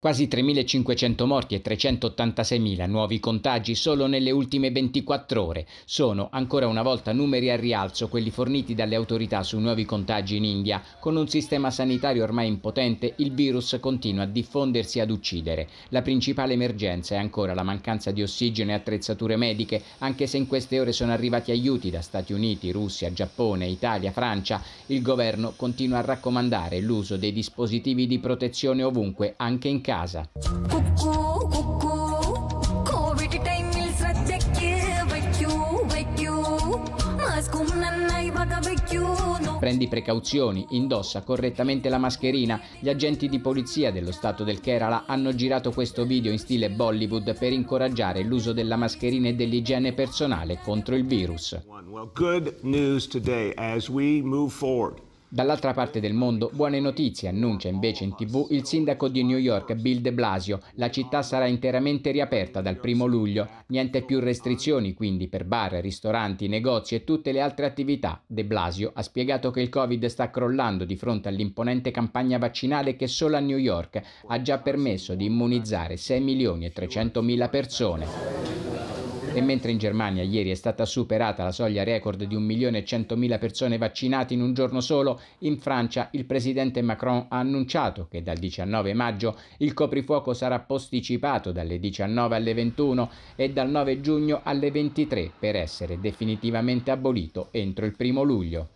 Quasi 3.500 morti e 386.000 nuovi contagi solo nelle ultime 24 ore. Sono ancora una volta numeri a rialzo quelli forniti dalle autorità sui nuovi contagi in India. Con un sistema sanitario ormai impotente, il virus continua a diffondersi e ad uccidere. La principale emergenza è ancora la mancanza di ossigeno e attrezzature mediche, anche se in queste ore sono arrivati aiuti da Stati Uniti, Russia, Giappone, Italia, Francia. Il governo continua a raccomandare l'uso dei dispositivi di protezione ovunque, anche in casa. Cucù, cucù. Prendi precauzioni, indossa correttamente la mascherina. Gli agenti di polizia dello Stato del Kerala hanno girato questo video in stile Bollywood per incoraggiare l'uso della mascherina e dell'igiene personale contro il virus. Well, good news today as we move forward. Dall'altra parte del mondo, buone notizie, annuncia invece in tv il sindaco di New York, Bill de Blasio. La città sarà interamente riaperta dal primo luglio. Niente più restrizioni quindi per bar, ristoranti, negozi e tutte le altre attività. De Blasio ha spiegato che il Covid sta crollando di fronte all'imponente campagna vaccinale che solo a New York ha già permesso di immunizzare 6 milioni e 300 mila persone. E mentre in Germania ieri è stata superata la soglia record di 1.100.000 persone vaccinate in un giorno solo, in Francia il presidente Macron ha annunciato che dal 19 maggio il coprifuoco sarà posticipato dalle 19 alle 21 e dal 9 giugno alle 23 per essere definitivamente abolito entro il primo luglio.